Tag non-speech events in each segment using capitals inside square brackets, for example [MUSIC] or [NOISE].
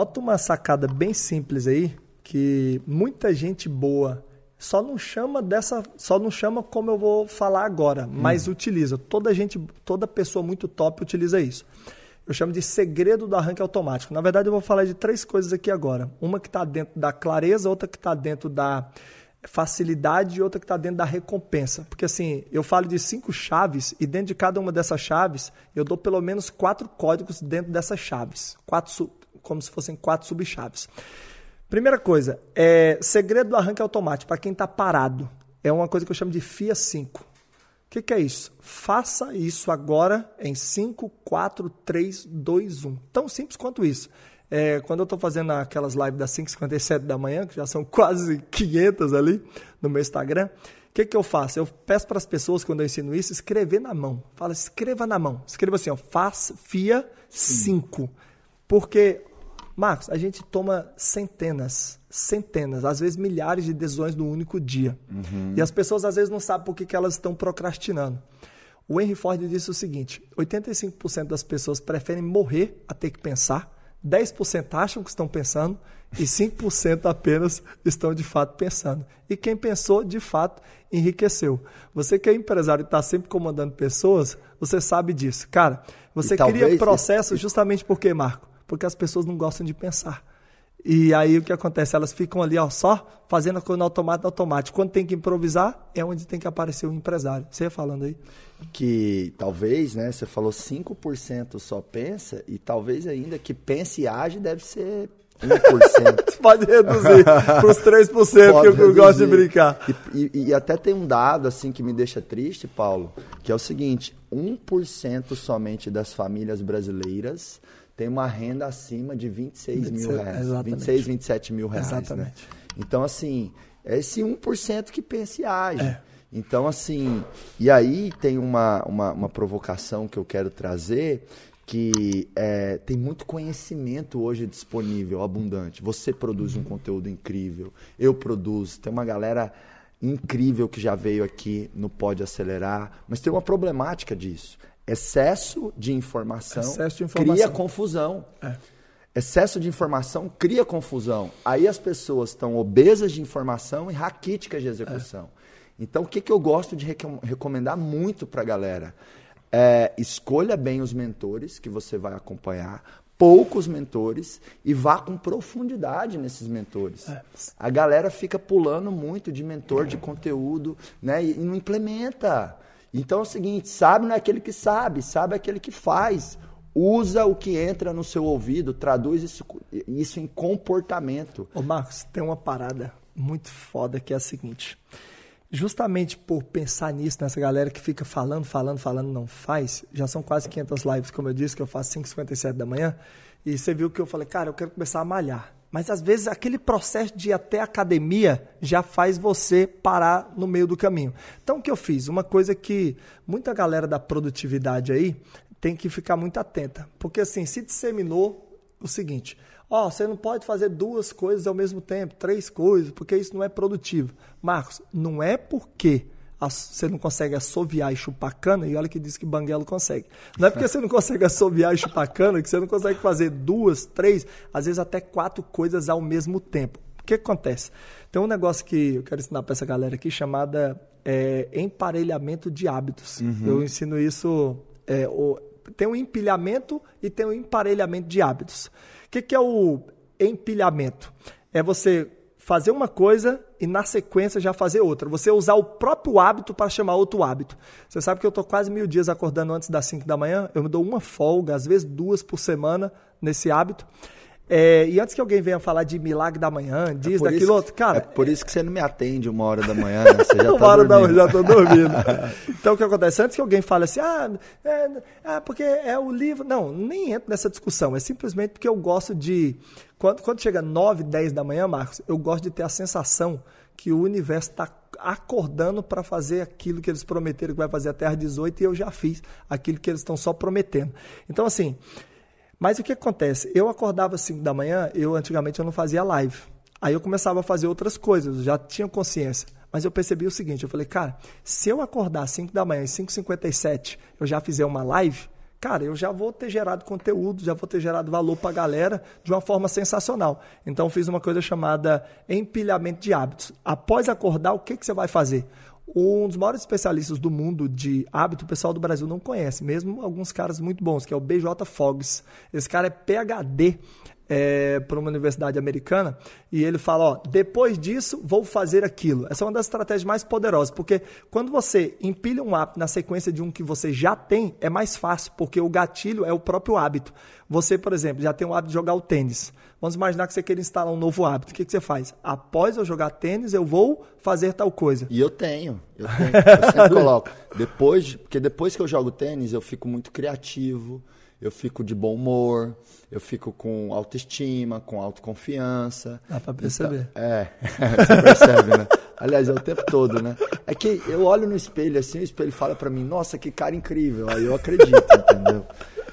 anota uma sacada bem simples aí, que muita gente boa só não chama dessa, só não chama como eu vou falar agora, hum. mas utiliza. Toda gente, toda pessoa muito top utiliza isso. Eu chamo de segredo do arranque automático. Na verdade, eu vou falar de três coisas aqui agora. Uma que está dentro da clareza, outra que está dentro da facilidade e outra que está dentro da recompensa. Porque assim, eu falo de cinco chaves e dentro de cada uma dessas chaves, eu dou pelo menos quatro códigos dentro dessas chaves. Quatro, como se fossem quatro subchaves. Primeira coisa, é, segredo do arranque automático, para quem está parado. É uma coisa que eu chamo de FIA 5. O que, que, é isso? Faça isso agora em 5, 4, 3, 2, 1. Tão simples quanto isso. É, quando eu estou fazendo aquelas lives das 5h57 da manhã, que já são quase 500 ali no meu Instagram, o que, que eu faço? Eu peço para as pessoas, quando eu ensino isso, escrever na mão. Fala, escreva na mão. Escreva assim, ó, FIA 5. Porque Marcos, a gente toma centenas, centenas, às vezes milhares de decisões no único dia. Uhum. E as pessoas às vezes não sabem por que, que elas estão procrastinando. O Henry Ford disse o seguinte: 85% das pessoas preferem morrer a ter que pensar, 10% acham que estão pensando e 5% apenas estão de fato pensando. E quem pensou, de fato, enriqueceu. Você que é empresário e está sempre comandando pessoas, você sabe disso. Cara, você e cria talvez... processos justamente quê, Marco? porque as pessoas não gostam de pensar. E aí o que acontece? Elas ficam ali, ó, só fazendo a coisa no automático, automático. Quando tem que improvisar, é onde tem que aparecer o empresário. Você ia falando aí. Que talvez, né? Você falou 5% só pensa, e talvez ainda que pense e age deve ser 1%. [LAUGHS] Pode reduzir para os 3% Pode que eu gosto de brincar. E, e, e, até tem um dado assim que me deixa triste, Paulo, que é o seguinte: 1% somente das famílias brasileiras tem uma renda acima de 26 mil reais. Exatamente. 26, 27 mil reais. Né? Exatamente. Né? Então, assim, é esse 1% que pensa e age. É. Então, assim, e aí tem uma, uma, uma, provocação que eu quero trazer, que é, tem muito conhecimento hoje disponível, abundante. Você produz um uhum. conteúdo incrível, eu produzo, tem uma galera incrível que já veio aqui no Pode Acelerar, mas tem uma problemática disso. Excesso de informação, Excesso de informação. cria confusão. É. Excesso de informação cria confusão. Aí as pessoas estão obesas de informação e raquíticas de execução. É. Então, o que, que eu gosto de recomendar muito para a galera? É, escolha bem os mentores que você vai acompanhar, poucos mentores e vá com profundidade nesses mentores. É. A galera fica pulando muito de mentor, de conteúdo, né? E não implementa. Então é o seguinte: sabe não é aquele que sabe, sabe é aquele que faz. Usa o que entra no seu ouvido, traduz isso, isso em comportamento. Ô Marcos, tem uma parada muito foda que é a seguinte. Justamente por pensar nisso, nessa galera que fica falando, falando, falando, não faz, já são quase 500 lives, como eu disse, que eu faço 5h57 da manhã, e você viu que eu falei, cara, eu quero começar a malhar. Mas às vezes aquele processo de ir até a academia já faz você parar no meio do caminho. Então o que eu fiz? Uma coisa que muita galera da produtividade aí tem que ficar muito atenta. Porque assim, se disseminou o seguinte: ó, oh, você não pode fazer duas coisas ao mesmo tempo, três coisas, porque isso não é produtivo. Marcos, não é porque você não consegue assoviar e chupar cana, e olha que diz que banguelo consegue. Não é porque você não consegue assoviar e chupar cana que você não consegue fazer duas, três, às vezes até quatro coisas ao mesmo tempo. O que acontece? Tem um negócio que eu quero ensinar para essa galera aqui chamada é, emparelhamento de hábitos. Uhum. Eu ensino isso. É, o, tem um empilhamento e tem um emparelhamento de hábitos. O que, que é o empilhamento? É você fazer uma coisa e na sequência já fazer outra. Você usar o próprio hábito para chamar outro hábito. Você sabe que eu estou quase mil dias acordando antes das 5 da manhã, eu me dou uma folga, às vezes duas por semana nesse hábito. É, e antes que alguém venha falar de milagre da manhã, disso, é daquilo outro, cara. É por isso que você não me atende uma hora da manhã, [LAUGHS] né? Você já uma tá hora dormindo. da manhã, já estou dormindo. [LAUGHS] então o que acontece? Antes que alguém fale assim, ah, é, é porque é o livro. Não, nem entro nessa discussão. É simplesmente porque eu gosto de. Quando, quando chega 9, 10 da manhã, Marcos, eu gosto de ter a sensação que o universo está acordando para fazer aquilo que eles prometeram que vai fazer até Terra 18 e eu já fiz aquilo que eles estão só prometendo. Então, assim. Mas o que acontece? Eu acordava às 5 da manhã, eu antigamente eu não fazia live. Aí eu começava a fazer outras coisas, eu já tinha consciência. Mas eu percebi o seguinte, eu falei, cara, se eu acordar às 5 da manhã, às 5h57, eu já fizer uma live, cara, eu já vou ter gerado conteúdo, já vou ter gerado valor para a galera de uma forma sensacional. Então, fiz uma coisa chamada empilhamento de hábitos. Após acordar, o que, que você vai fazer? um dos maiores especialistas do mundo de hábito, o pessoal do Brasil não conhece, mesmo alguns caras muito bons, que é o BJ Fogs. Esse cara é PhD é, para uma universidade americana e ele fala: ó, depois disso vou fazer aquilo. Essa é uma das estratégias mais poderosas, porque quando você empilha um app na sequência de um que você já tem, é mais fácil, porque o gatilho é o próprio hábito. Você, por exemplo, já tem o hábito de jogar o tênis. Vamos imaginar que você queira instalar um novo hábito. O que, que você faz? Após eu jogar tênis, eu vou fazer tal coisa. E eu tenho. Eu, tenho, eu sempre [LAUGHS] coloco. Depois, porque depois que eu jogo tênis, eu fico muito criativo eu fico de bom humor, eu fico com autoestima, com autoconfiança. Dá pra perceber. Então, é, [LAUGHS] você percebe, né? Aliás, é o tempo todo, né? É que eu olho no espelho assim, o espelho fala para mim, nossa, que cara incrível. Aí eu acredito, entendeu?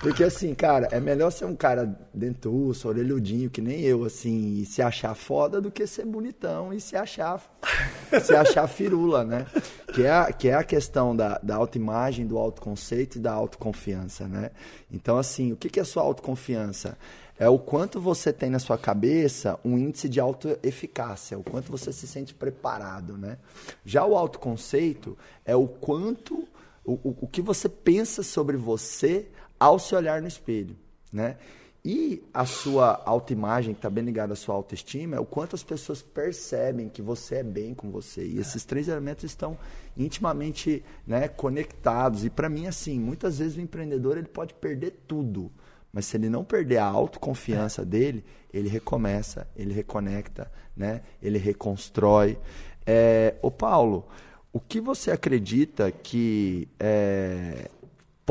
Porque assim, cara, é melhor ser um cara dentuço, orelhudinho, que nem eu, assim, e se achar foda do que ser bonitão e se achar [LAUGHS] se achar firula, né? Que é a, que é a questão da, da autoimagem, do autoconceito e da autoconfiança, né? Então, assim, o que, que é sua autoconfiança? é o quanto você tem na sua cabeça um índice de autoeficácia, o quanto você se sente preparado, né? Já o autoconceito é o quanto o, o que você pensa sobre você ao se olhar no espelho, né? E a sua autoimagem, que está bem ligada à sua autoestima, é o quanto as pessoas percebem que você é bem com você. E esses três elementos estão intimamente né, conectados. E para mim, assim, muitas vezes o empreendedor ele pode perder tudo. Mas se ele não perder a autoconfiança é. dele, ele recomeça, ele reconecta, né? ele reconstrói. É, ô Paulo, o que você acredita que é,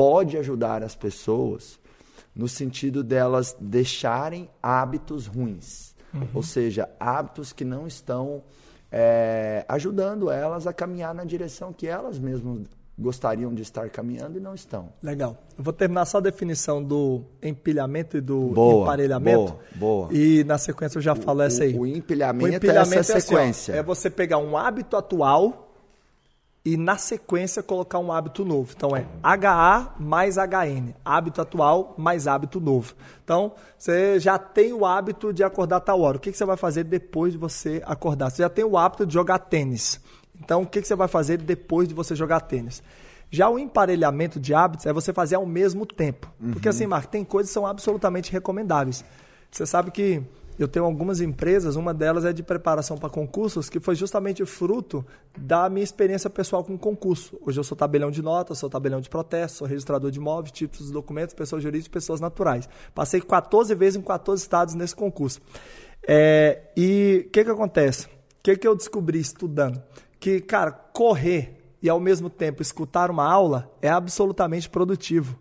pode ajudar as pessoas no sentido delas deixarem hábitos ruins, uhum. ou seja, hábitos que não estão é, ajudando elas a caminhar na direção que elas mesmas gostariam de estar caminhando e não estão. Legal. Eu vou terminar só a definição do empilhamento e do boa, emparelhamento. Boa, boa. E na sequência eu já falo essa aí. O empilhamento, o é empilhamento é essa é sequência. Assim, ó, é você pegar um hábito atual e na sequência colocar um hábito novo. Então é HA mais HN, hábito atual mais hábito novo. Então você já tem o hábito de acordar tal hora. O que, que você vai fazer depois de você acordar? Você já tem o hábito de jogar tênis. Então o que, que você vai fazer depois de você jogar tênis? Já o emparelhamento de hábitos é você fazer ao mesmo tempo. Uhum. Porque assim, Marco, tem coisas que são absolutamente recomendáveis. Você sabe que eu tenho algumas empresas, uma delas é de preparação para concursos, que foi justamente fruto da minha experiência pessoal com concurso. Hoje eu sou tabelião de notas, sou tabelião de protesto, sou registrador de imóveis, títulos de documentos, pessoas jurídicas, pessoas naturais. Passei 14 vezes em 14 estados nesse concurso. É, e o que, que acontece? O que, que eu descobri estudando? Que, cara, correr e ao mesmo tempo escutar uma aula é absolutamente produtivo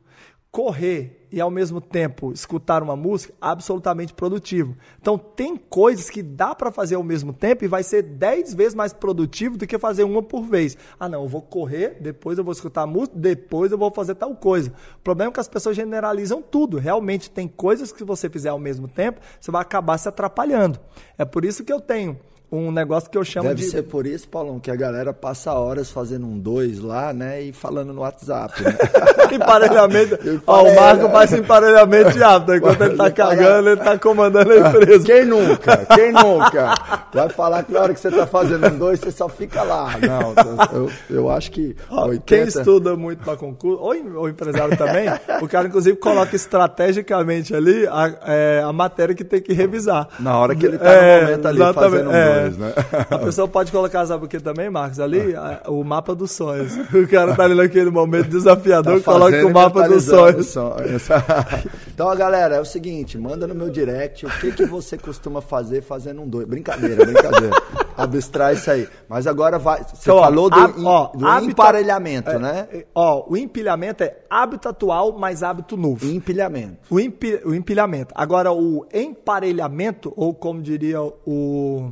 correr e ao mesmo tempo escutar uma música absolutamente produtivo. Então tem coisas que dá para fazer ao mesmo tempo e vai ser 10 vezes mais produtivo do que fazer uma por vez. Ah, não, eu vou correr, depois eu vou escutar música, depois eu vou fazer tal coisa. O problema é que as pessoas generalizam tudo. Realmente tem coisas que você fizer ao mesmo tempo, você vai acabar se atrapalhando. É por isso que eu tenho um negócio que eu chamo Deve de... ser por isso, Paulão, que a galera passa horas fazendo um dois lá, né? E falando no WhatsApp. Né? [LAUGHS] emparelhamento. Ó, o Marco né? faz emparelhamento de árbitro. Enquanto ele tá cagando, ele tá comandando a ah, empresa. Quem nunca? Quem [LAUGHS] nunca? Vai falar que na hora que você tá fazendo um dois, você só fica lá. Não, eu, eu acho que. Ó, 80... Quem estuda muito para concurso, ou, ou empresário também, o cara, inclusive, coloca estrategicamente ali a, é, a matéria que tem que revisar. Na hora que ele tá é, no momento ali fazendo um é, dois. É. né? A pessoa pode colocar, sabe o que também, Marcos? Ali, ah. a, o mapa dos sonhos. O cara tá ali naquele momento desafiador, tá coloca o mapa dos sonhos. sonhos. [LAUGHS] então, galera, é o seguinte, manda no meu direct o que, que você costuma fazer fazendo um dois. Brincadeira, brincadeira. [LAUGHS] Abstrai isso aí. Mas agora vai. Você então, falou ó, do, ó, do hábito, emparelhamento, é, né? É, ó, o empilhamento é hábito atual mais hábito novo. Empilhamento. O, empi, o empilhamento. Agora, o emparelhamento, ou como diria o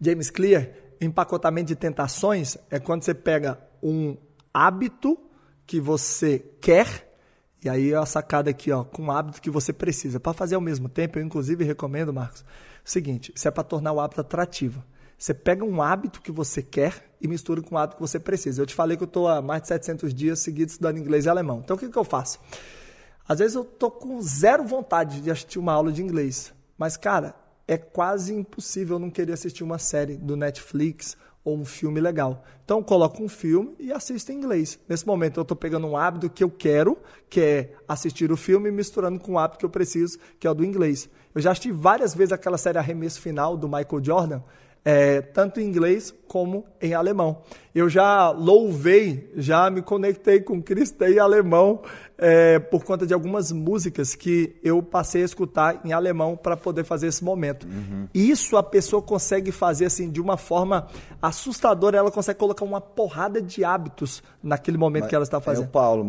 James Clear, empacotamento de tentações é quando você pega um hábito que você quer e aí é a sacada aqui, ó, com o hábito que você precisa. Para fazer ao mesmo tempo, eu inclusive recomendo, Marcos, o seguinte, isso é para tornar o hábito atrativo. Você pega um hábito que você quer e mistura com o hábito que você precisa. Eu te falei que eu estou há mais de 700 dias seguidos estudando inglês e alemão. Então, o que, que eu faço? Às vezes eu tô com zero vontade de assistir uma aula de inglês. Mas, cara, é quase impossível não querer assistir uma série do Netflix ou um filme legal. Então coloco um filme e assisto em inglês. Nesse momento eu estou pegando um hábito que eu quero, que é assistir o filme, misturando com o hábito que eu preciso, que é o do inglês. Eu já assisti várias vezes aquela série Arremesso Final do Michael Jordan é, tanto em inglês como em alemão. Eu já louvei, já me conectei com Cristo em alemão é, por conta de algumas músicas que eu passei a escutar em alemão para poder fazer esse momento. Uhum. Isso a pessoa consegue fazer assim de uma forma assustadora, ela consegue colocar uma porrada de hábitos naquele momento Mas que ela está fazendo. É o Paulo,